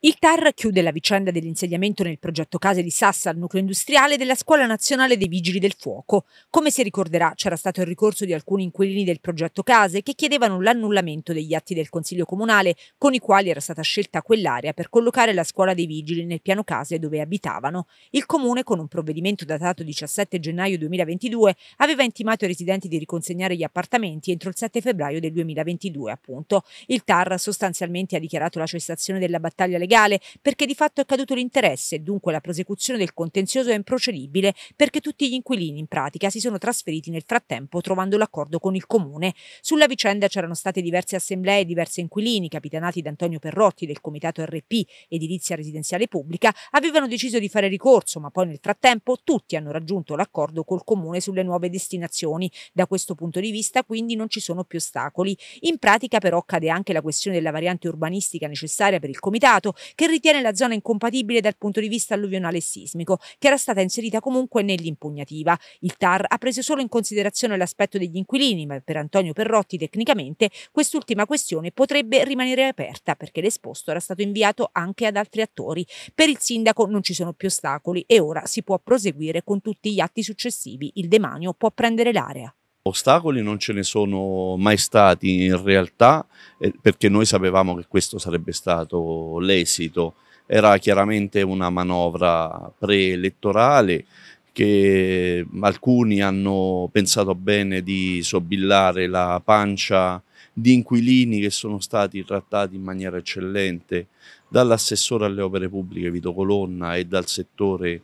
Il TAR chiude la vicenda dell'insediamento nel progetto Case di Sassa al nucleo industriale della Scuola Nazionale dei Vigili del Fuoco. Come si ricorderà, c'era stato il ricorso di alcuni inquilini del progetto Case che chiedevano l'annullamento degli atti del Consiglio Comunale con i quali era stata scelta quell'area per collocare la Scuola dei Vigili nel piano case dove abitavano. Il Comune, con un provvedimento datato 17 gennaio 2022, aveva intimato ai residenti di riconsegnare gli appartamenti entro il 7 febbraio del 2022, appunto. Il TAR sostanzialmente ha dichiarato la cessazione della battaglia legale legale perché di fatto è caduto l'interesse e dunque la prosecuzione del contenzioso è improcedibile perché tutti gli inquilini in pratica si sono trasferiti nel frattempo trovando l'accordo con il comune. Sulla vicenda c'erano state diverse assemblee e diversi inquilini, capitanati da Antonio Perrotti del comitato RP Edilizia Residenziale Pubblica, avevano deciso di fare ricorso, ma poi nel frattempo tutti hanno raggiunto l'accordo col comune sulle nuove destinazioni. Da questo punto di vista quindi non ci sono più ostacoli. In pratica però cade anche la questione della variante urbanistica necessaria per il comitato, che ritiene la zona incompatibile dal punto di vista alluvionale e sismico, che era stata inserita comunque nell'impugnativa. Il TAR ha preso solo in considerazione l'aspetto degli inquilini, ma per Antonio Perrotti tecnicamente quest'ultima questione potrebbe rimanere aperta perché l'esposto era stato inviato anche ad altri attori. Per il sindaco non ci sono più ostacoli e ora si può proseguire con tutti gli atti successivi. Il demanio può prendere l'area. Ostacoli non ce ne sono mai stati in realtà eh, perché noi sapevamo che questo sarebbe stato l'esito. Era chiaramente una manovra preelettorale che alcuni hanno pensato bene di sobillare la pancia di inquilini che sono stati trattati in maniera eccellente dall'assessore alle opere pubbliche Vito Colonna e dal settore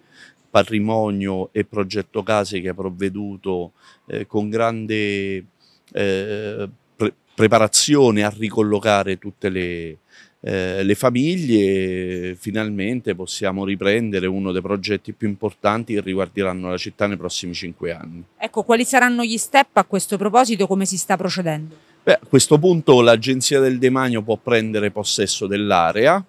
patrimonio e progetto case che ha provveduto eh, con grande eh, pre preparazione a ricollocare tutte le, eh, le famiglie finalmente possiamo riprendere uno dei progetti più importanti che riguarderanno la città nei prossimi cinque anni. Ecco, quali saranno gli step a questo proposito, come si sta procedendo? Beh, a questo punto l'Agenzia del Demanio può prendere possesso dell'area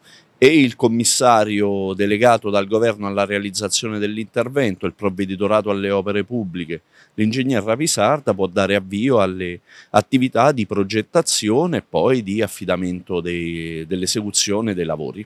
e il commissario delegato dal governo alla realizzazione dell'intervento, il provveditorato alle opere pubbliche, l'ingegner Ravisarda può dare avvio alle attività di progettazione e poi di affidamento dell'esecuzione dei lavori.